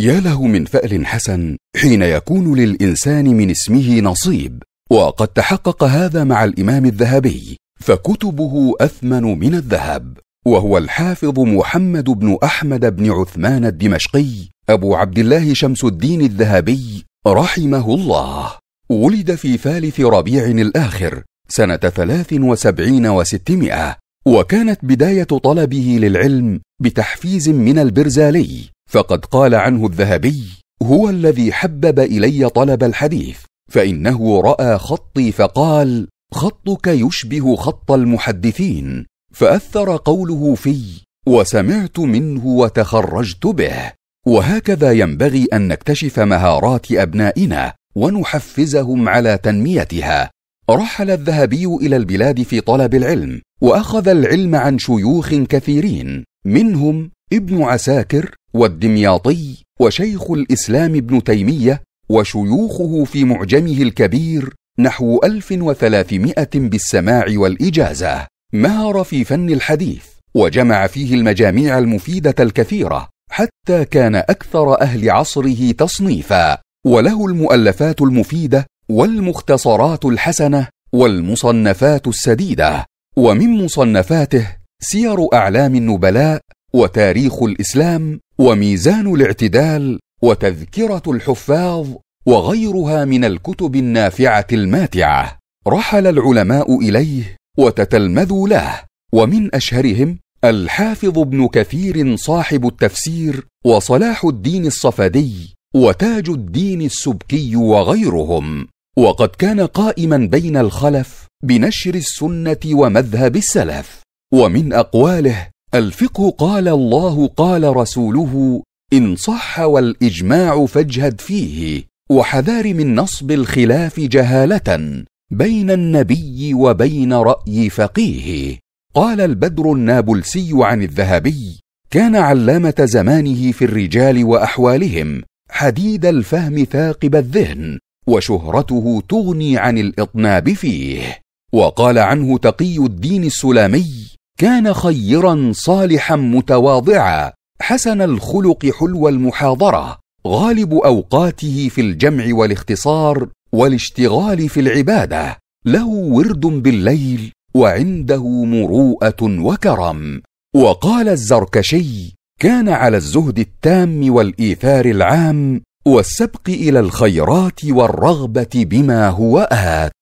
يا له من فأل حسن حين يكون للإنسان من اسمه نصيب وقد تحقق هذا مع الإمام الذهبي فكتبه أثمن من الذهب وهو الحافظ محمد بن أحمد بن عثمان الدمشقي أبو عبد الله شمس الدين الذهبي رحمه الله ولد في ثالث ربيع الآخر سنة ثلاث وسبعين وستمائة وكانت بداية طلبه للعلم بتحفيز من البرزالي فقد قال عنه الذهبي هو الذي حبب الي طلب الحديث فانه راى خطي فقال خطك يشبه خط المحدثين فاثر قوله في وسمعت منه وتخرجت به وهكذا ينبغي ان نكتشف مهارات ابنائنا ونحفزهم على تنميتها رحل الذهبي الى البلاد في طلب العلم واخذ العلم عن شيوخ كثيرين منهم ابن عساكر والدمياطي وشيخ الإسلام ابن تيمية وشيوخه في معجمه الكبير نحو 1300 بالسماع والإجازة مهر في فن الحديث وجمع فيه المجاميع المفيدة الكثيرة حتى كان أكثر أهل عصره تصنيفا وله المؤلفات المفيدة والمختصرات الحسنة والمصنفات السديدة ومن مصنفاته سير أعلام النبلاء وتاريخ الإسلام وميزان الاعتدال وتذكرة الحفاظ وغيرها من الكتب النافعة الماتعة رحل العلماء إليه وتتلمذوا له ومن أشهرهم الحافظ ابن كثير صاحب التفسير وصلاح الدين الصفدي وتاج الدين السبكي وغيرهم وقد كان قائما بين الخلف بنشر السنه ومذهب السلف ومن اقواله الفقه قال الله قال رسوله ان صح والاجماع فاجهد فيه وحذار من نصب الخلاف جهاله بين النبي وبين راي فقيه قال البدر النابلسي عن الذهبي كان علامه زمانه في الرجال واحوالهم حديد الفهم ثاقب الذهن وشهرته تغني عن الاطناب فيه وقال عنه تقي الدين السلامي كان خيرا صالحا متواضعا حسن الخلق حلو المحاضره غالب اوقاته في الجمع والاختصار والاشتغال في العباده له ورد بالليل وعنده مروءه وكرم وقال الزركشي كان على الزهد التام والايثار العام والسبق الى الخيرات والرغبه بما هو ات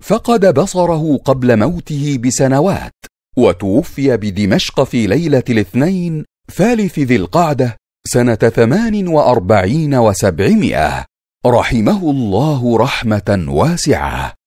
فقد بصره قبل موته بسنوات وتوفي بدمشق في ليلة الاثنين ثالث ذي القعدة سنة ثمان وأربعين وسبعمائة رحمه الله رحمة واسعة